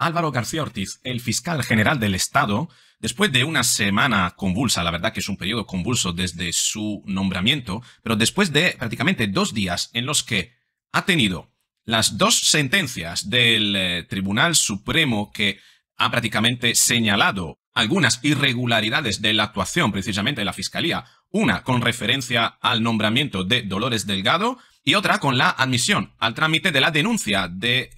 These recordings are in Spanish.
Álvaro García Ortiz, el fiscal general del Estado, después de una semana convulsa, la verdad que es un periodo convulso desde su nombramiento, pero después de prácticamente dos días en los que ha tenido las dos sentencias del eh, Tribunal Supremo que ha prácticamente señalado algunas irregularidades de la actuación precisamente de la Fiscalía, una con referencia al nombramiento de Dolores Delgado y otra con la admisión al trámite de la denuncia del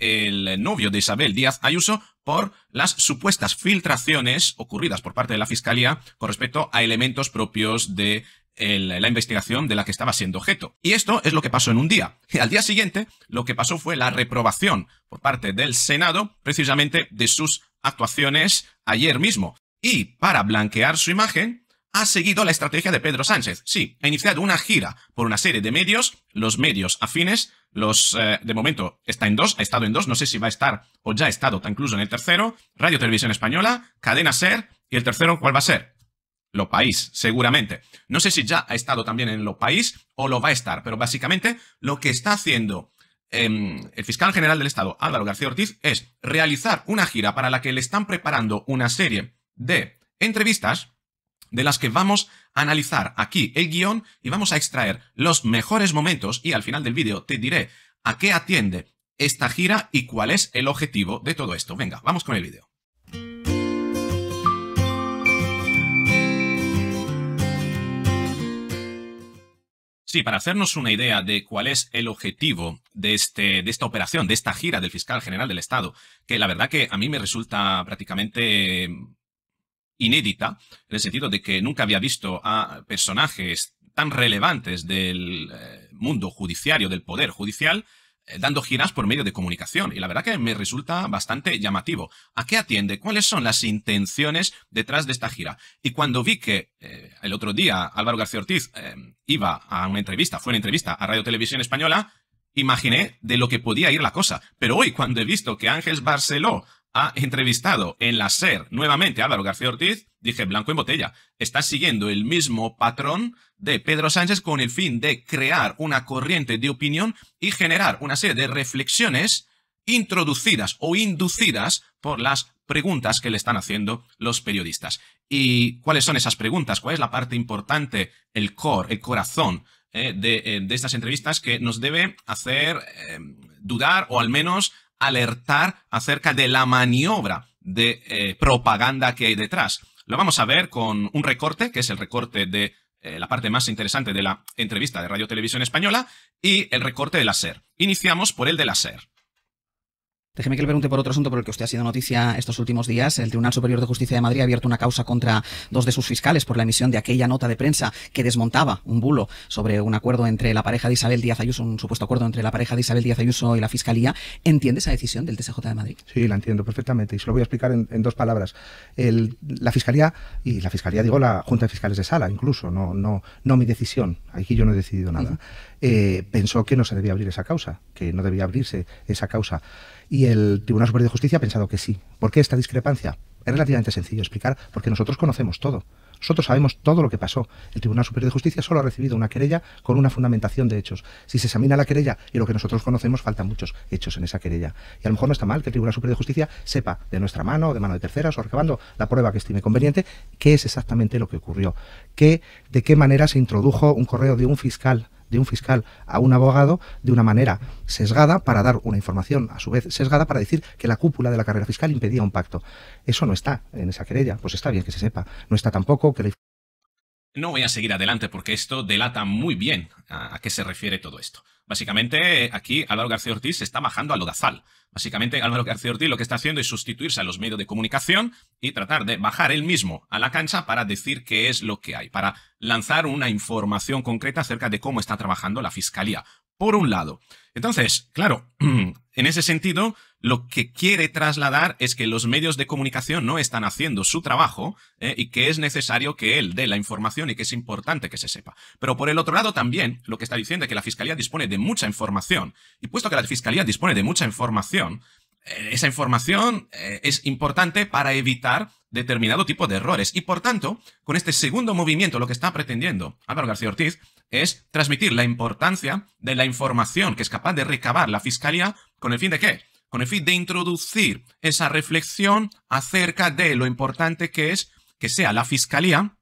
el novio de Isabel Díaz Ayuso por las supuestas filtraciones ocurridas por parte de la Fiscalía con respecto a elementos propios de la investigación de la que estaba siendo objeto. Y esto es lo que pasó en un día. Y al día siguiente, lo que pasó fue la reprobación por parte del Senado, precisamente de sus actuaciones ayer mismo. Y para blanquear su imagen, ha seguido la estrategia de Pedro Sánchez. Sí, ha iniciado una gira por una serie de medios, los medios afines, los eh, de momento está en dos, ha estado en dos, no sé si va a estar o ya ha estado incluso en el tercero, Radio Televisión Española, Cadena Ser y el tercero, ¿cuál va a ser? Lo País, seguramente. No sé si ya ha estado también en Lo País o lo va a estar, pero básicamente lo que está haciendo em, el fiscal general del Estado, Álvaro García Ortiz, es realizar una gira para la que le están preparando una serie de entrevistas de las que vamos a analizar aquí el guión y vamos a extraer los mejores momentos y al final del vídeo te diré a qué atiende esta gira y cuál es el objetivo de todo esto. Venga, vamos con el vídeo. Sí, para hacernos una idea de cuál es el objetivo de, este, de esta operación, de esta gira del fiscal general del Estado, que la verdad que a mí me resulta prácticamente inédita, en el sentido de que nunca había visto a personajes tan relevantes del eh, mundo judiciario, del poder judicial, eh, dando giras por medio de comunicación. Y la verdad que me resulta bastante llamativo. ¿A qué atiende? ¿Cuáles son las intenciones detrás de esta gira? Y cuando vi que eh, el otro día Álvaro García Ortiz iba a una entrevista, fue una entrevista a Radio Televisión Española, imaginé de lo que podía ir la cosa. Pero hoy, cuando he visto que Ángel Barceló ha entrevistado en la SER nuevamente a Álvaro García Ortiz, dije blanco en botella, está siguiendo el mismo patrón de Pedro Sánchez con el fin de crear una corriente de opinión y generar una serie de reflexiones introducidas o inducidas por las preguntas que le están haciendo los periodistas. ¿Y cuáles son esas preguntas? ¿Cuál es la parte importante, el core, el corazón eh, eh, de, estas entrevistas que nos debe hacer eh, dudar o al menos alertar acerca de la maniobra de eh, propaganda que hay detrás. Lo vamos a ver con un recorte, que es el recorte de eh, la parte más interesante de la entrevista de Radio Televisión Española, y el recorte de la SER. Iniciamos por el de la SER. Déjeme que le pregunte por otro asunto por el que usted ha sido noticia estos últimos días. El Tribunal Superior de Justicia de Madrid ha abierto una causa contra dos de sus fiscales por la emisión de aquella nota de prensa que desmontaba un bulo sobre un acuerdo entre la pareja de Isabel Díaz Ayuso, un supuesto acuerdo entre la pareja de Isabel Díaz Ayuso y la Fiscalía. ¿Entiende esa decisión del TSJ de Madrid? Sí, la entiendo perfectamente y se lo voy a explicar en, dos palabras. la Fiscalía, y la Fiscalía digo la Junta de Fiscales de Sala incluso, no, no, no mi decisión, aquí yo no he decidido nada. Eh, pensó que no se debía abrir esa causa, que no debía abrirse esa causa. Y el Tribunal Superior de Justicia ha pensado que sí. ¿Por qué esta discrepancia? Es relativamente sencillo explicar, porque nosotros conocemos todo. Nosotros sabemos todo lo que pasó. El Tribunal Superior de Justicia solo ha recibido una querella con una fundamentación de hechos. Si se examina la querella y lo que nosotros conocemos, faltan muchos hechos en esa querella. Y a lo mejor no está mal que el Tribunal Superior de Justicia sepa de nuestra mano de mano de terceras o recabando la prueba que estime conveniente qué es exactamente lo que ocurrió, qué, de qué manera se introdujo un correo de un fiscal de un fiscal a un abogado de una manera sesgada para dar una información, a su vez sesgada para decir que la cúpula de la carrera fiscal impedía un pacto. Eso no está en esa querella, pues está bien que se sepa. No está tampoco que la... No voy a seguir adelante porque esto delata muy bien a, a qué se refiere todo esto. Básicamente, aquí Álvaro García Ortiz se está bajando al lodazal. Básicamente, Álvaro García Ortiz lo que está haciendo es sustituirse a los medios de comunicación y tratar de bajar él mismo a la cancha para decir qué es lo que hay, para lanzar una información concreta acerca de cómo está trabajando la Fiscalía por un lado. Entonces, claro, en ese sentido, lo que quiere trasladar es que los medios de comunicación no están haciendo su trabajo eh, y que es necesario que él dé la información y que es importante que se sepa. Pero por el otro lado también lo que está diciendo es que la Fiscalía dispone de mucha información y puesto que la Fiscalía dispone de mucha información, eh, esa información eh, es importante para evitar determinado tipo de errores. Y por tanto, con este segundo movimiento, lo que está pretendiendo Álvaro García Ortiz es transmitir la importancia de la información que es capaz de recabar la Fiscalía con el fin de qué? Con el fin de introducir esa reflexión acerca de lo importante que es que sea la Fiscalía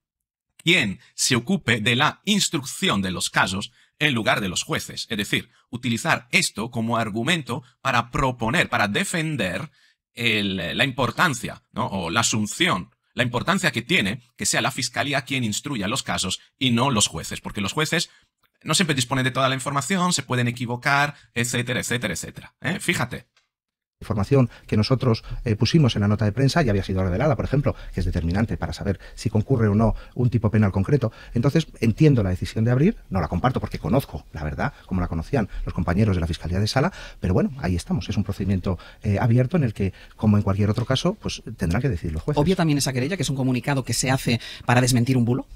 quien se ocupe de la instrucción de los casos en lugar de los jueces. Es decir, utilizar esto como argumento para proponer, para defender la importancia ¿no? o la asunción la importancia que tiene que sea la fiscalía quien instruya los casos y no los jueces, porque los jueces no siempre disponen de toda la información, se pueden equivocar, etcétera, etcétera, etcétera. ¿eh? Fíjate, información que nosotros eh, pusimos en la nota de prensa ya había sido revelada, por ejemplo, que es determinante para saber si concurre o no un tipo penal concreto. Entonces, entiendo la decisión de abrir, no la comparto porque conozco la verdad, como la conocían los compañeros de la Fiscalía de Sala, pero bueno, ahí estamos. Es un procedimiento eh, abierto en el que, como en cualquier otro caso, pues tendrán que decidir los jueces. Obvia también esa querella, que es un comunicado que se hace para desmentir un bulo.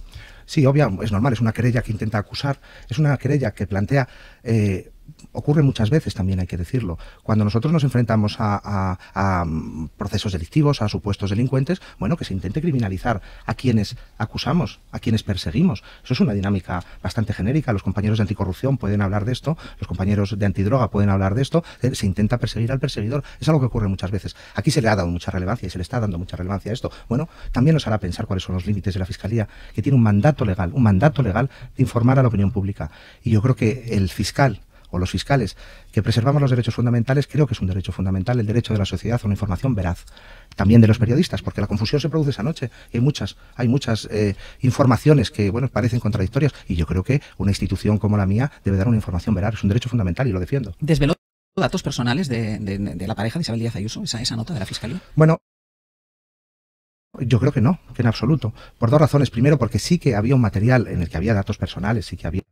Sí, obvia, es normal, es una querella que intenta acusar, es una querella que plantea... Eh, ocurre muchas veces, también hay que decirlo. Cuando nosotros nos enfrentamos a, mm, procesos delictivos, a supuestos delincuentes, bueno, que se intente criminalizar a quienes acusamos, a quienes perseguimos. Eso es una dinámica bastante genérica. Los compañeros de anticorrupción pueden hablar de esto, los compañeros de antidroga pueden hablar de esto. Eh, se intenta perseguir al perseguidor. Es algo que ocurre muchas veces. Aquí se le ha dado mucha relevancia y se le está dando mucha relevancia a esto. Bueno, también nos hará pensar cuáles son los límites de la Fiscalía, que tiene un mandato legal, un mandato legal de informar a la opinión pública. Y yo creo que el fiscal o los fiscales, que preservamos los derechos fundamentales, creo que es un derecho fundamental el derecho de la sociedad a una información veraz. También de los periodistas, porque la confusión se produce esa noche. Hay muchas, hay muchas eh, informaciones que, bueno, parecen contradictorias y yo creo que una institución como la mía debe dar una información veraz. Es un derecho fundamental y lo defiendo. ¿Desveló datos personales de, la pareja de Isabel Díaz Ayuso, esa, esa nota de la Fiscalía? Bueno, yo creo que no, que en absoluto. Por dos razones. Primero, porque sí que había un material en el que había datos personales, sí que había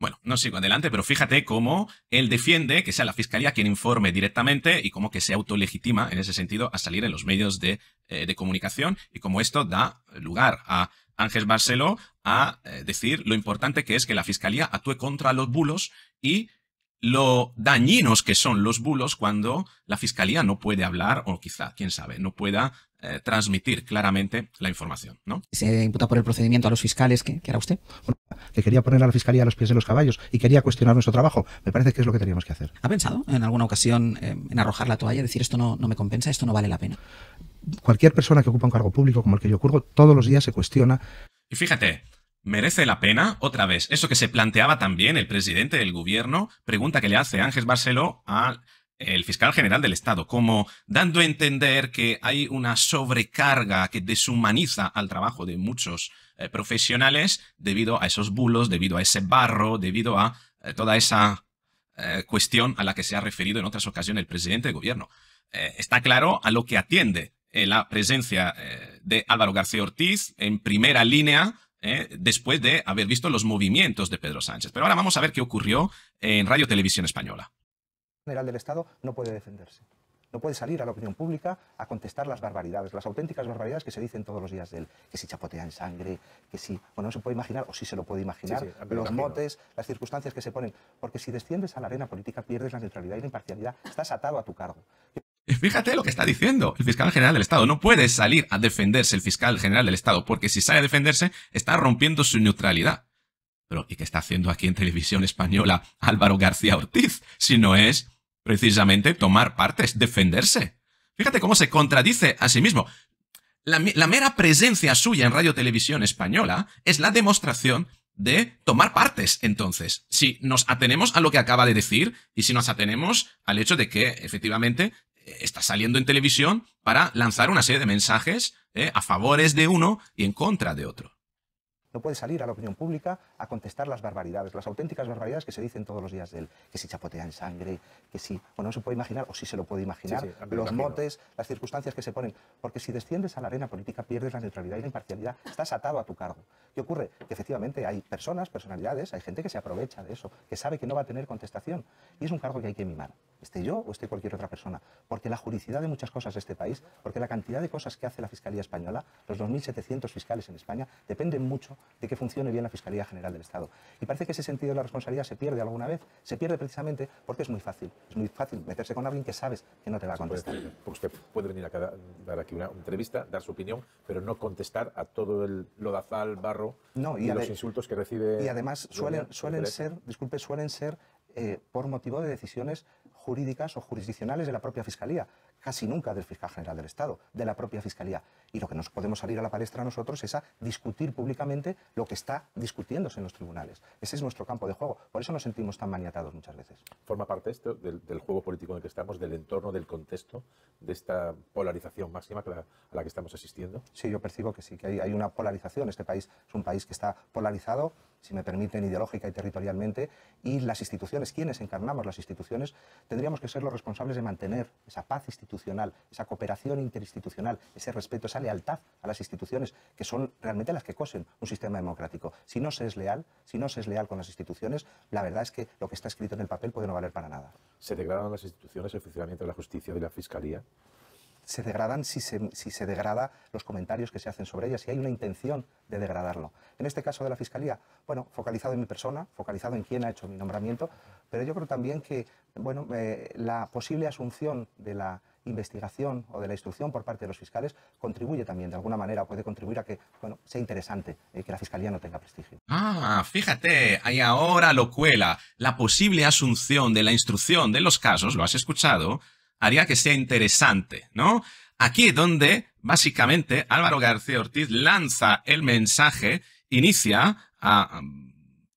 bueno, no sigo adelante, pero fíjate cómo él defiende que sea la fiscalía quien informe directamente y cómo que se autolegitima en ese sentido a salir en los medios de, eh, comunicación y cómo esto da lugar a Ángel Barceló a eh, decir lo importante que es que la fiscalía actúe contra los bulos y lo dañinos que son los bulos cuando la fiscalía no puede hablar o quizá, quién sabe, no pueda eh, transmitir claramente la información. ¿no? Se imputa por el procedimiento a los fiscales, que, hará era usted? que quería poner a la fiscalía a los pies de los caballos y quería cuestionar nuestro trabajo. Me parece que es lo que teníamos que hacer. ¿Ha pensado en alguna ocasión eh, en arrojar la toalla, y decir esto no, no me compensa, esto no vale la pena? Cualquier persona que ocupa un cargo público como el que yo ocurro, todos los días se cuestiona. Y fíjate, ¿Merece la pena? Otra vez, eso que se planteaba también el presidente del gobierno, pregunta que le hace Ángel Barceló a el fiscal general del Estado, como dando a entender que hay una sobrecarga que deshumaniza al trabajo de muchos eh, profesionales debido a esos bulos, debido a ese barro, debido a eh, toda esa eh, cuestión a la que se ha referido en otras ocasiones el presidente de gobierno. está claro a lo que atiende la presencia de Álvaro García Ortiz en primera línea después de haber visto los movimientos de Pedro Sánchez. Pero ahora vamos a ver qué ocurrió en Radio Televisión Española general del Estado no puede defenderse. No puede salir a la opinión pública a contestar las barbaridades, las auténticas barbaridades que se dicen todos los días de él. Que si en sangre, que si. Bueno, no se puede imaginar, o sí se lo puede imaginar, los motes, las circunstancias que se ponen. Porque si desciendes a la arena política, pierdes la neutralidad y la imparcialidad. Estás atado a tu cargo. Eh, fíjate lo que está diciendo el fiscal general del Estado. No puede salir a defenderse el fiscal general del Estado, porque si sale a defenderse, está rompiendo su neutralidad. Pero, ¿y qué está haciendo aquí en televisión española Álvaro García Ortiz? Si no es precisamente tomar partes, defenderse. Fíjate cómo se contradice a sí mismo. La, mera presencia suya en Radio Televisión Española es la demostración de tomar partes, entonces. Si nos atenemos a lo que acaba de decir y si nos atenemos al hecho de que efectivamente eh, está saliendo en televisión para lanzar una serie de mensajes eh, a favores de uno y en contra de otro no puede salir a la opinión pública a contestar las barbaridades, las auténticas barbaridades que se dicen todos los días de él, que si chapotea en sangre, que si, o no se puede imaginar, o si se lo puede imaginar, los motes, las circunstancias que se ponen, porque si desciendes a la arena política pierdes la neutralidad y la imparcialidad, estás atado a tu cargo. ¿Qué ocurre? Que efectivamente hay personas, personalidades, hay gente que se aprovecha de eso, que sabe que no va a tener contestación, y es un cargo que hay que mimar, esté yo o esté cualquier otra persona, porque la juricidad de muchas cosas de este país, porque la cantidad de cosas que hace la Fiscalía Española, los 2.700 fiscales en España, dependen mucho de que funcione bien la Fiscalía General del Estado. Y parece que ese sentido de la responsabilidad se pierde alguna vez, se pierde precisamente porque es muy fácil. Es muy fácil meterse con alguien que sabes que no te va a contestar. porque usted puede venir a dar aquí una entrevista, dar su opinión, pero no contestar a todo el lodazal, barro y, a los insultos que recibe. Y además suelen, suelen ser, disculpe, suelen ser eh, por motivo de decisiones jurídicas o jurisdiccionales de la propia Fiscalía, casi nunca del fiscal general del Estado, de la propia Fiscalía. Y lo que nos podemos salir a la palestra nosotros es a discutir públicamente lo que está discutiéndose en los tribunales. Ese es nuestro campo de juego. Por eso nos sentimos tan maniatados muchas veces. Forma parte esto del, juego político en el que estamos, del entorno, del contexto, de esta polarización máxima la, a la que estamos asistiendo. Sí, yo percibo que sí, que hay, hay una polarización. Este país es un país que está polarizado si me permiten, ideológica y territorialmente, y las instituciones, quienes encarnamos las instituciones, tendríamos que ser los responsables de mantener esa paz institucional esa cooperación interinstitucional, ese respeto, esa lealtad a las instituciones, que son realmente las que cosen un sistema democrático. Si no se es leal, si no se es leal con las instituciones, la verdad es que lo que está escrito en el papel puede no valer para nada. ¿Se degradan las instituciones, el funcionamiento de la justicia y la fiscalía? se degradan si se, degrada los comentarios que se hacen sobre ellas, si hay una intención de degradarlo. En este caso de la Fiscalía, bueno, focalizado en mi persona, focalizado en quién ha hecho mi nombramiento, pero yo creo también que, bueno, eh, la posible asunción de la investigación o de la instrucción por parte de los fiscales contribuye también de alguna manera, puede contribuir a que bueno, sea interesante eh, que la fiscalía no tenga prestigio. Ah, fíjate, ahí ahora lo cuela. La posible asunción de la instrucción de los casos, lo has escuchado, haría que sea interesante, ¿no? Aquí es donde, básicamente, Álvaro García Ortiz lanza el mensaje, inicia a mm,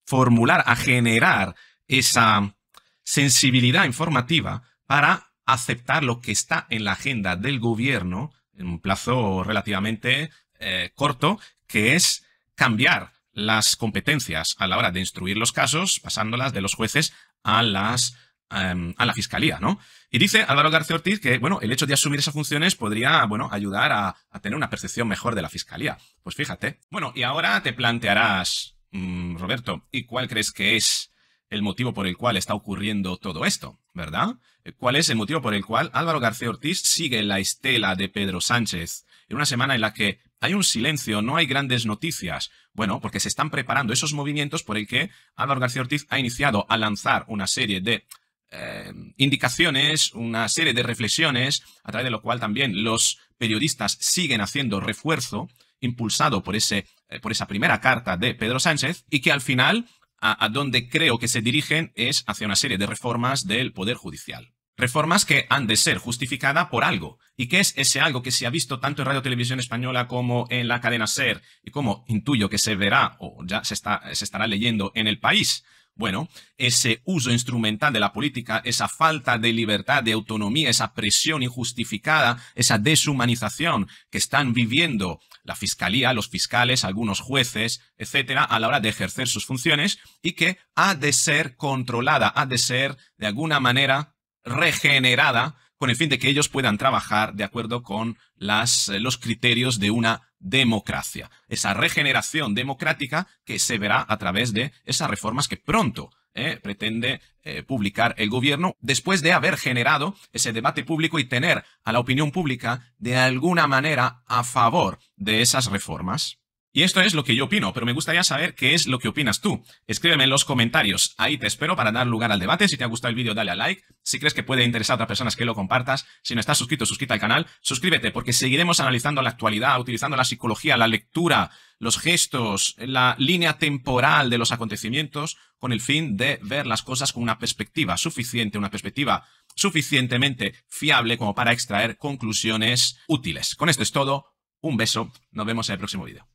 formular, a generar esa sensibilidad informativa para aceptar lo que está en la agenda del gobierno en un plazo relativamente eh, corto, que es cambiar las competencias a la hora de instruir los casos, pasándolas de los jueces a las em, a la fiscalía, ¿no? Y dice Álvaro García Ortiz que, bueno, el hecho de asumir esas funciones podría, bueno, ayudar a, tener una percepción mejor de la fiscalía. Pues fíjate. Bueno, y ahora te plantearás, mm, Roberto, ¿y cuál crees que es el motivo por el cual está ocurriendo todo esto, ¿verdad? Eh, ¿Cuál es el motivo por el cual Álvaro García Ortiz sigue la estela de Pedro Sánchez en una semana en la que hay un silencio, no hay grandes noticias? Bueno, porque se están preparando esos movimientos por el que Álvaro García Ortiz ha iniciado a lanzar una serie de eh, indicaciones, una serie de reflexiones, a través de lo cual también los periodistas siguen haciendo refuerzo impulsado por, ese, eh, por esa primera carta de Pedro Sánchez y que al final a, donde creo que se dirigen es hacia una serie de reformas del Poder Judicial. Reformas que han de ser justificadas por algo. ¿Y que es ese algo que se ha visto tanto en Radio Televisión Española como en la cadena SER y como intuyo que se verá o ya se, se estará leyendo en el país? Bueno, ese uso instrumental de la política, esa falta de libertad, de autonomía, esa presión injustificada, esa deshumanización que están viviendo la fiscalía, los fiscales, algunos jueces, etcétera, a la hora de ejercer sus funciones y que ha de ser controlada, ha de ser de alguna manera regenerada con el fin de que ellos puedan trabajar de acuerdo con las, eh, los criterios de una democracia. Esa regeneración democrática que se verá a través de esas reformas que pronto eh, pretende eh, publicar el gobierno después de haber generado ese debate público y tener a la opinión pública de alguna manera a favor de esas reformas. Y esto es lo que yo opino, pero me gustaría saber qué es lo que opinas tú. Escríbeme en los comentarios, ahí te espero para dar lugar al debate. Si te ha gustado el vídeo, dale a like. Si crees que puede interesar a otras personas que lo compartas, si no estás suscrito, suscríbete al canal, suscríbete porque seguiremos analizando la actualidad, utilizando la psicología, la lectura, los gestos, la línea temporal de los acontecimientos con el fin de ver las cosas con una perspectiva suficiente, una perspectiva suficientemente fiable como para extraer conclusiones útiles. Con esto es todo, un beso, nos vemos en el próximo vídeo.